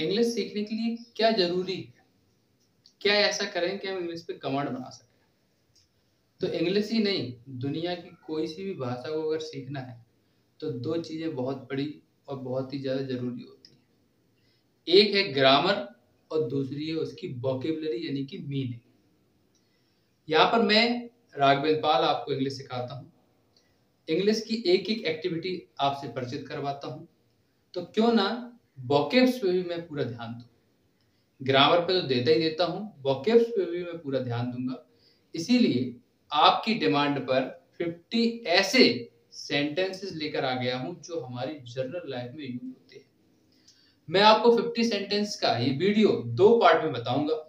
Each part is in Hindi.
इंग्लिश सीखने के लिए क्या जरूरी है क्या ऐसा करें कि हम इंग्लिश पे कमांड बना सकें तो इंग्लिश ही नहीं दुनिया की कोई सी भी भाषा को अगर सीखना है तो दो चीज़ें बहुत बड़ी और बहुत ही ज़्यादा ज़रूरी होती है एक है ग्रामर और दूसरी है उसकी वॉकेबलरी यानी कि मीनिंग यहाँ पर मैं राघवेंद्र पाल आपको इंग्लिश सिखाता हूँ इंग्लिश की एक एक एक्टिविटी आपसे परिचित करवाता हूँ तो क्यों ना वॉकेब्स पे भी मैं पूरा ध्यान दू ग्रामर पे तो देता ही देता हूँ वॉकेब्स पे भी मैं पूरा ध्यान दूंगा इसीलिए आपकी डिमांड पर 50 ऐसे सेंटेंसेस लेकर आ गया हूँ जो हमारी जनरल लाइफ में यूज होते हैं मैं आपको 50 सेंटेंस का ये वीडियो दो पार्ट में बताऊंगा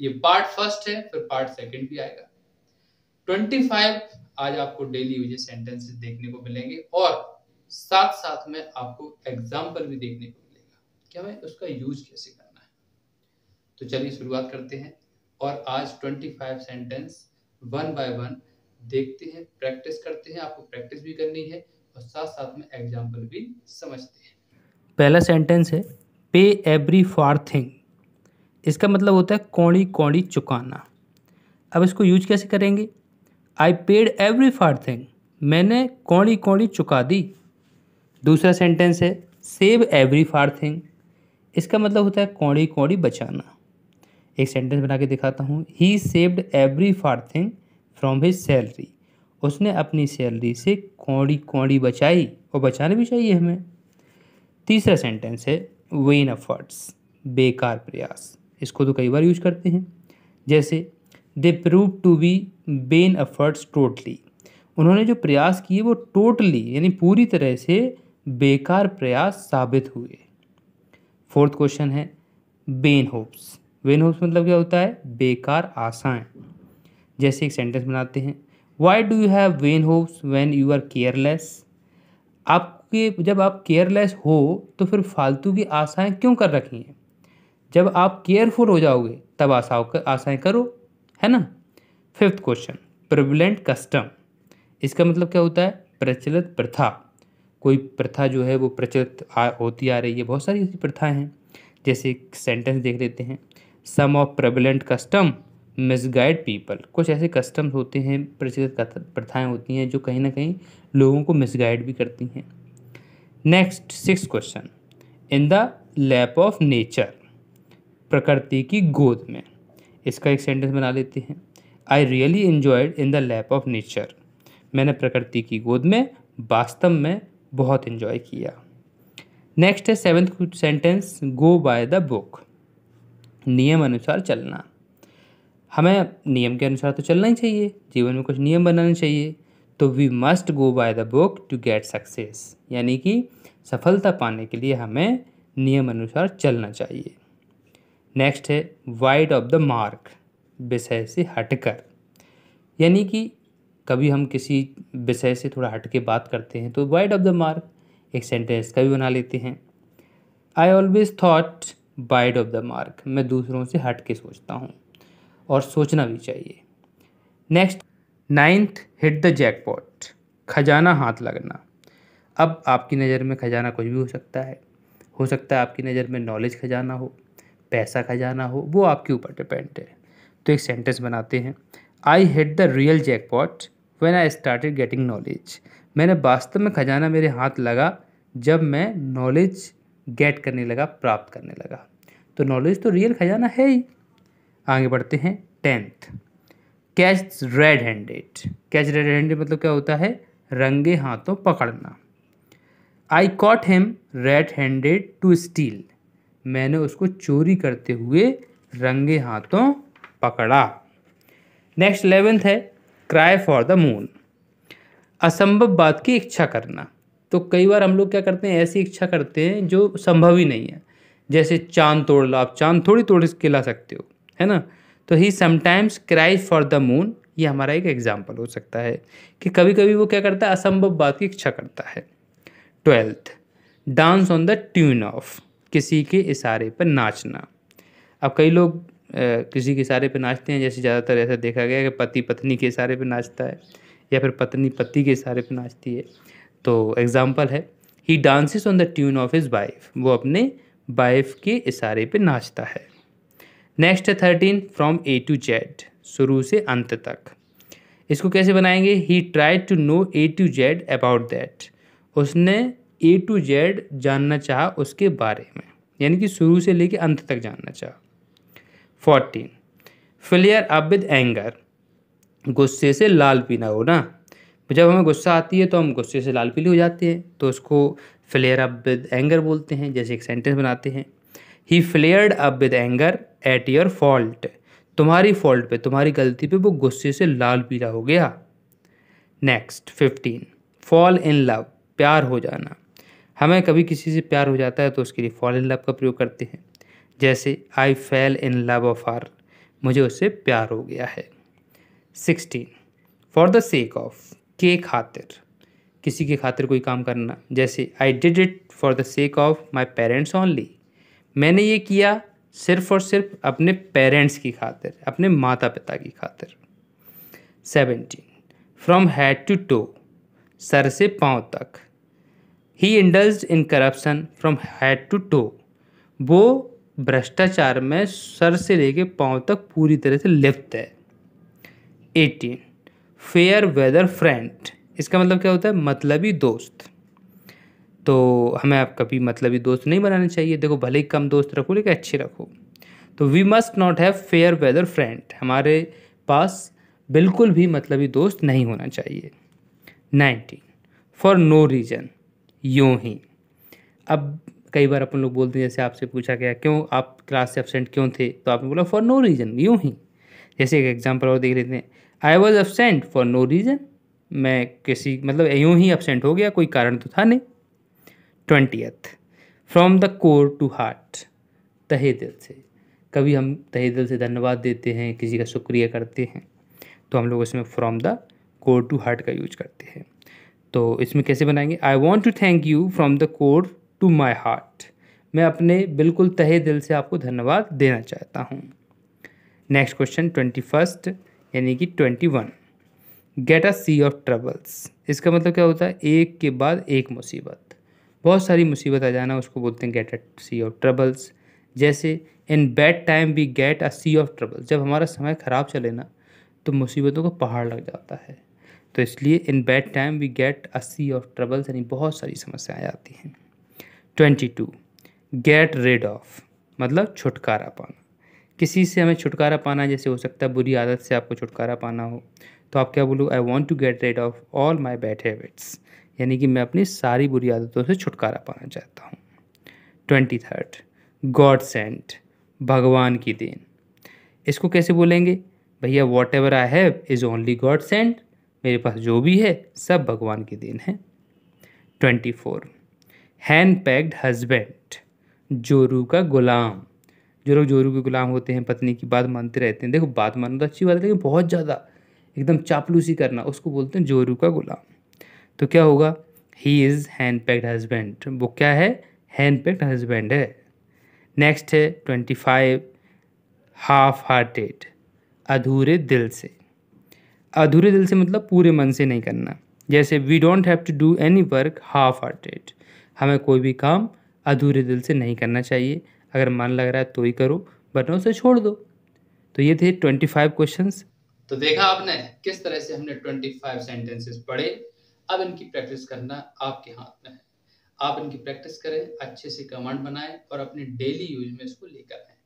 ये पार्ट फर्स्ट है फिर पार्ट सेकंड भी आएगा 25 आज आपको डेली यूज सेंटेंसेस देखने को मिलेंगे और साथ साथ में आपको एग्जाम्पल भी देखने को कि हमें उसका यूज कैसे करना है तो चलिए शुरुआत करते हैं और आज 25 सेंटेंस वन बाय वन देखते हैं प्रैक्टिस करते हैं आपको प्रैक्टिस भी करनी है और साथ साथ में एग्जाम्पल भी समझते हैं पहला सेंटेंस है पे एवरी फॉर थिंग इसका मतलब होता है कौड़ी कौड़ी चुकाना अब इसको यूज कैसे करेंगे I paid every farthing मैंने कौड़ी कौड़ी चुका दी दूसरा सेंटेंस है सेव एवरी फॉर थिंग इसका मतलब होता है कौड़ी कौड़ी बचाना एक सेंटेंस बना के दिखाता हूँ he saved every farthing from his salary उसने अपनी सैलरी से कौड़ी कौड़ी बचाई और बचानी भी चाहिए हमें तीसरा सेंटेंस है वेन अफर्ट्स बेकार प्रयास इसको तो कई बार यूज करते हैं जैसे they prove to be vain efforts totally उन्होंने जो प्रयास किए वो टोटली यानी पूरी तरह से बेकार प्रयास साबित हुए फोर्थ क्वेश्चन है बेन होप्स वेन होप्स मतलब क्या होता है बेकार आशाएं जैसे एक सेंटेंस बनाते हैं why do you have vain hopes when you are careless आपके जब आप केयरलेस हो तो फिर फालतू की आशाएं क्यों कर रखी हैं जब आप केयरफुल हो जाओगे तब आशाओं कर आशाएँ करो है ना फिफ्थ क्वेश्चन प्रविलेंट कस्टम इसका मतलब क्या होता है प्रचलित प्रथा कोई प्रथा जो है वो प्रचलित होती आ रही है बहुत सारी ऐसी प्रथाएँ हैं जैसे एक सेंटेंस देख लेते हैं some of prevalent custom misguide people कुछ ऐसे कस्टम्स होते हैं प्रचलित प्रथाएं होती हैं जो कहीं ना कहीं लोगों को मिसगाइड भी करती हैं next six question in the lap of nature प्रकृति की गोद में इसका एक सेंटेंस बना लेते हैं I really enjoyed in the lap of nature मैंने प्रकृति की गोद में वास्तव में बहुत इन्जॉय किया नेक्स्ट है seventh sentence go by the book नियम अनुसार चलना हमें नियम के अनुसार तो चलना ही चाहिए जीवन में कुछ नियम बनाने चाहिए तो we must go by the book to get success यानी कि सफलता पाने के लिए हमें नियम अनुसार चलना चाहिए नेक्स्ट है वाइड ऑफ द मार्क विषय से हटकर यानी कि कभी हम किसी विषय से थोड़ा हट के बात करते हैं तो वाइड ऑफ द मार्क एक सेंटेंस का भी बना लेते हैं I always thought wide of the mark मैं दूसरों से हट के सोचता हूँ और सोचना भी चाहिए next ninth hit the jackpot खजाना हाथ लगना अब आपकी नज़र में खजाना कुछ भी हो सकता है हो सकता है आपकी नज़र में नॉलेज खजाना हो पैसा खजाना हो वो आपके ऊपर डिपेंड है तो एक सेंटेंस बनाते हैं I hit the real jackpot when I started getting knowledge मैंने वास्तव में खजाना मेरे हाथ लगा जब मैं नॉलेज गेट करने लगा प्राप्त करने लगा तो नॉलेज तो रियल खजाना है ही आगे बढ़ते हैं tenth catch red handed catch red handed मतलब क्या होता है रंगे हाथों पकड़ना I caught him red handed to steal मैंने उसको चोरी करते हुए रंगे हाथों पकड़ा नेक्स्ट इलेवेंथ है क्राई फॉर द मून असंभव बात की इच्छा करना तो कई बार हम लोग क्या करते हैं ऐसी इच्छा करते हैं जो संभव ही नहीं है जैसे चांद तोड़ लो आप चांद थोड़ी थोड़ी के ला सकते हो है ना तो he sometimes cry for the moon ये हमारा एक एग्जाम्पल हो सकता है कि कभी कभी वो क्या करता है असंभव बात की इच्छा करता है twelfth dance on the tune of किसी के इशारे पर नाचना अब कई लोग किसी के इशारे पर नाचते हैं जैसे ज़्यादातर ऐसा देखा गया कि पति पत्नी के इशारे पर नाचता है या फिर पत्नी पति के इशारे पर नाचती है तो एग्ज़ाम्पल है he dances on the tune of his wife वो अपने वाइफ के इशारे पे नाचता है नेक्स्ट है thirteen from A to Z शुरू से अंत तक इसको कैसे बनाएंगे he try to know A to Z about that उसने ए टू जेड जानना चाहा उसके बारे में यानी कि शुरू से लेके अंत तक जानना चाहा fourteen flare up with anger गुस्से से लाल पीना हो ना जब हमें गुस्सा आती है तो हम गुस्से से लाल पीली हो जाते हैं तो उसको फ्लेयर अप विद एंगर बोलते हैं जैसे एक सेंटेंस बनाते हैं he flared up with anger at your fault तुम्हारी फॉल्ट पे तुम्हारी गलती पे वो गुस्से से लाल पीला हो गया next fifteen fall in love प्यार हो जाना हमें कभी किसी से प्यार हो जाता है तो उसके लिए फॉल इन लव का प्रयोग करते हैं जैसे I fell in love of her मुझे उससे प्यार हो गया है sixteen for the sake of के खातिर किसी के खातिर कोई काम करना जैसे I did it for the sake of my parents only मैंने ये किया सिर्फ और सिर्फ अपने पेरेंट्स की खातिर अपने माता पिता की खातिर seventeen from head to toe सर से पाँव तक ही indulge in corruption from head to toe वो भ्रष्टाचार में सर से लेके पांव तक पूरी तरह से लिप्त है एटीन फेयर वेदर फ्रेंड इसका मतलब क्या होता है मतलबी दोस्त तो हमें आप कभी मतलबी दोस्त नहीं बनाने चाहिए देखो भले ही कम दोस्त रखो लेकिन अच्छे रखो तो we must not have fair weather friend हमारे पास बिल्कुल भी मतलबी दोस्त नहीं होना चाहिए नाइनटीन फॉर नो रीजन यूँ ही अब कई बार अपन लोग बोलते हैं जैसे आपसे पूछा गया क्यों आप क्लास से एबसेंट क्यों थे तो आपने बोला फॉर नो रीज़न यूँ ही जैसे एक एग्जाम्पल और देख लेते हैं I was absent for no reason मैं किसी मतलब यूँ ही एबसेंट हो गया कोई कारण तो था नहीं twentieth from the core to heart तहे दिल से कभी हम तहे दिल से धन्यवाद देते हैं किसी का शुक्रिया करते हैं तो हम लोग इसमें from the core to heart का यूज करते हैं तो इसमें कैसे बनाएंगे I want to thank you from the core to my heart मैं अपने बिल्कुल तहे दिल से आपको धन्यवाद देना चाहता हूँ नेक्स्ट क्वेश्चन ट्वेंटी फर्स्ट यानी कि twenty one get a sea of troubles इसका मतलब क्या होता है एक के बाद एक मुसीबत बहुत सारी मुसीबत आ जाना उसको बोलते हैं get a sea of troubles जैसे in bad time we get a sea of troubles जब हमारा समय ख़राब चले ना तो मुसीबतों का पहाड़ लग जाता है तो इसलिए in bad time we get a sea of troubles यानी बहुत सारी समस्याएँ आती हैं twenty two get rid of मतलब छुटकारा पाना किसी से हमें छुटकारा पाना जैसे हो सकता है बुरी आदत से आपको छुटकारा पाना हो तो आप क्या बोलो I want to get rid of all my bad habits यानी कि मैं अपनी सारी बुरी आदतों से छुटकारा पाना चाहता हूँ ट्वेंटी थर्ड गॉड सेंट भगवान की देन इसको कैसे बोलेंगे भैया whatever I have is only God sent मेरे पास जो भी है सब भगवान की देन है twenty four henpecked husband जोरू का गुलाम जो लोग जोरू के गुलाम होते हैं पत्नी की बात मानते रहते हैं देखो बात मानना तो अच्छी बात है लेकिन बहुत ज़्यादा एकदम चापलूसी करना उसको बोलते हैं जोरू का गुलाम तो क्या होगा he is henpecked husband वो क्या है हैंड पैक्ड हस्बैंड है नेक्स्ट है ट्वेंटी फाइव हाफ हार्टेड अधूरे दिल से अधूरे दिल से मतलब पूरे मन से नहीं करना जैसे we don't have to do any work half hearted हमें कोई भी काम अधूरे दिल से नहीं करना चाहिए अगर मन लग रहा है तो ही करो वरना उसे छोड़ दो तो ये थे ट्वेंटी फाइव क्वेश्चन तो देखा आपने किस तरह से हमने ट्वेंटी फाइव सेंटेंसेस पढ़े अब इनकी प्रैक्टिस करना आपके हाथ में है आप इनकी प्रैक्टिस करें अच्छे से कमांड बनाएं और अपने डेली यूज में इसको लेकर आए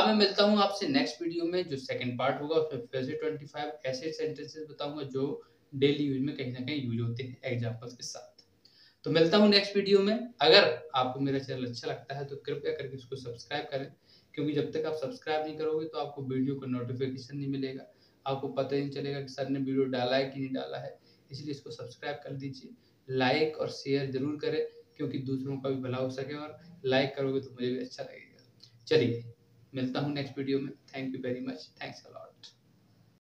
अब मैं मिलता हूँ आपसे नेक्स्ट वीडियो में जो सेकंड पार्ट होगा उसमें फिर से ट्वेंटी फाइव ऐसे सेंटेंसेस बताऊंगा जो डेली यूज में कहीं ना कहीं यूज होते हैं एग्जाम्पल्स के साथ तो मिलता हूँ नेक्स्ट वीडियो में अगर आपको मेरा चैनल अच्छा लगता है तो कृपया करके इसको सब्सक्राइब करें क्योंकि जब तक आप सब्सक्राइब नहीं करोगे तो आपको वीडियो का नोटिफिकेशन नहीं मिलेगा आपको पता ही नहीं चलेगा कि सर ने वीडियो डाला है कि नहीं डाला है इसलिए इसको सब्सक्राइब कर दीजिए लाइक और शेयर जरूर करें क्योंकि दूसरों का भी भला हो सके और लाइक करोगे तो मुझे भी अच्छा लगेगा चलिए मिलता हूँ नेक्स्ट वीडियो में thank you very much thanks allot